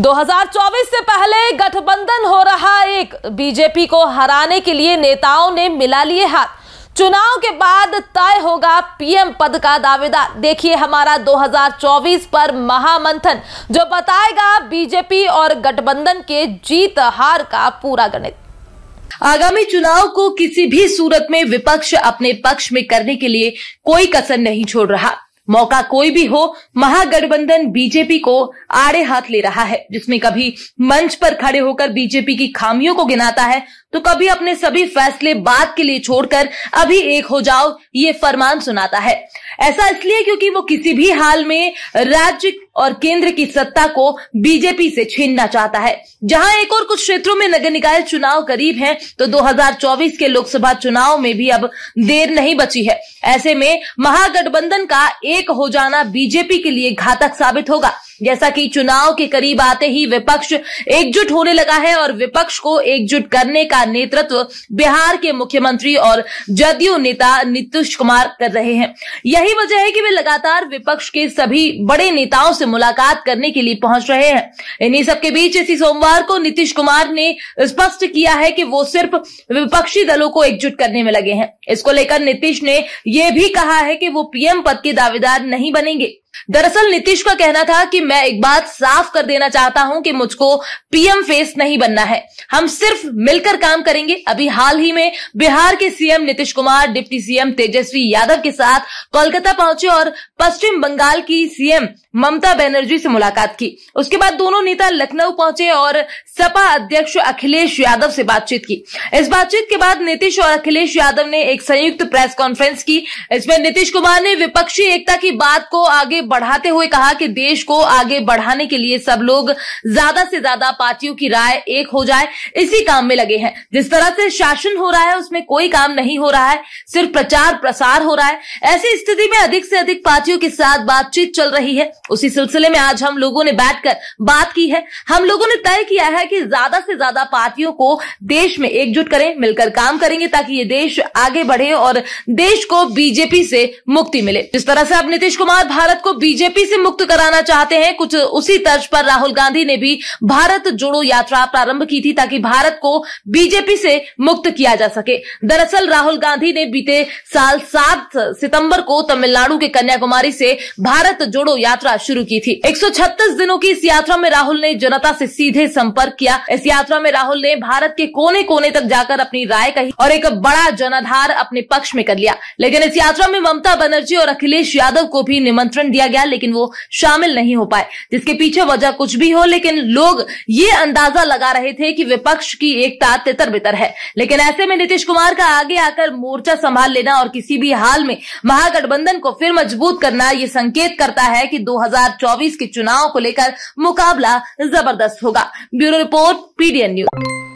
2024 से पहले गठबंधन हो रहा एक बीजेपी को हराने के लिए नेताओं ने मिला लिए हाथ चुनाव के बाद तय होगा पीएम पद का दावेदार देखिए हमारा 2024 पर महामंथन जो बताएगा बीजेपी और गठबंधन के जीत हार का पूरा गणित आगामी चुनाव को किसी भी सूरत में विपक्ष अपने पक्ष में करने के लिए कोई कसर नहीं छोड़ रहा मौका कोई भी हो महागठबंधन बीजेपी को आड़े हाथ ले रहा है जिसमें कभी मंच पर खड़े होकर बीजेपी की खामियों को गिनाता है तो कभी अपने सभी फैसले बाद के लिए छोड़कर अभी एक हो जाओ ये फरमान सुनाता है ऐसा इसलिए क्योंकि वो किसी भी हाल में राज्य और केंद्र की सत्ता को बीजेपी से छीनना चाहता है जहां एक और कुछ क्षेत्रों में नगर निकाय चुनाव करीब हैं, तो 2024 के लोकसभा चुनाव में भी अब देर नहीं बची है ऐसे में महागठबंधन का एक हो जाना बीजेपी के लिए घातक साबित होगा जैसा कि चुनाव के करीब आते ही विपक्ष एकजुट होने लगा है और विपक्ष को एकजुट करने का नेतृत्व बिहार के मुख्यमंत्री और जदयू नेता नीतीश कुमार कर रहे हैं यही वजह है कि वे लगातार विपक्ष के सभी बड़े नेताओं से मुलाकात करने के लिए पहुंच रहे हैं इन्हीं सबके बीच इसी सोमवार को नीतीश कुमार ने स्पष्ट किया है कि वो सिर्फ विपक्षी दलों को एकजुट करने में लगे हैं इसको लेकर नीतीश ने यह भी कहा है कि वो पीएम पद के दावेदार नहीं बनेंगे दरअसल नीतीश का कहना था कि मैं एक बात साफ कर देना चाहता हूं कि मुझको पीएम फेस नहीं बनना है हम सिर्फ मिलकर काम करेंगे अभी हाल ही में बिहार के CM Nitish Kumar deputy CM Tejashwi Yadav के साथ कोलकाता पहुंचे और पश्चिम बंगाल की सीएम ममता बनर्जी से मुलाकात की उसके बाद दोनों नेता लखनऊ पहुंचे और सपा अध्यक्ष अखिलेश यादव से बातचीत की इस बातचीत के बाद नीतीश और अखिलेश यादव ने एक संयुक्त प्रेस कॉन्फ्रेंस की इसमें नीतीश कुमार ने विपक्षी एकता की बात को आगे बढ़ाते हुए कहा कि देश को आगे बढ़ाने के लिए सब लोग ज्यादा से ज्यादा पार्टियों की राय एक हो जाए इसी काम में लगे हैं जिस तरह से शासन हो रहा है उसमें कोई काम नहीं हो रहा है सिर्फ प्रचार प्रसार हो रहा है ऐसी स्थिति में अधिक से अधिक पार्टियों के साथ बातचीत चल रही है उसी सिलसिले में आज हम लोगों ने बैठकर बात की है हम लोगों ने तय किया है कि ज्यादा से ज्यादा पार्टियों को देश में एकजुट करें मिलकर काम करेंगे ताकि ये देश आगे बढ़े और देश को बीजेपी से मुक्ति मिले जिस तरह से अब नीतीश कुमार भारत को बीजेपी से मुक्त कराना चाहते हैं कुछ उसी तर्ज पर राहुल गांधी ने भी भारत जोड़ो यात्रा प्रारंभ की थी ताकि भारत को बीजेपी से मुक्त किया जा सके दरअसल राहुल गांधी ने बीते साल सात सितंबर को तमिलनाडु के कन्याकुमारी से भारत जोड़ो यात्रा शुरू की थी एक दिनों की इस यात्रा में राहुल ने जनता से सीधे संपर्क किया इस यात्रा में राहुल ने भारत के कोने कोने तक जाकर अपनी राय कही और एक बड़ा जनाधार अपने पक्ष में कर लिया लेकिन इस यात्रा में ममता बनर्जी और अखिलेश यादव को भी निमंत्रण दिया किया गया लेकिन वो शामिल नहीं हो पाए जिसके पीछे वजह कुछ भी हो लेकिन लोग ये अंदाजा लगा रहे थे कि विपक्ष की एकता तितर बितर है लेकिन ऐसे में नीतीश कुमार का आगे आकर मोर्चा संभाल लेना और किसी भी हाल में महागठबंधन को फिर मजबूत करना ये संकेत करता है कि 2024 के चुनाव को लेकर मुकाबला जबरदस्त होगा ब्यूरो रिपोर्ट पीडीएन न्यूज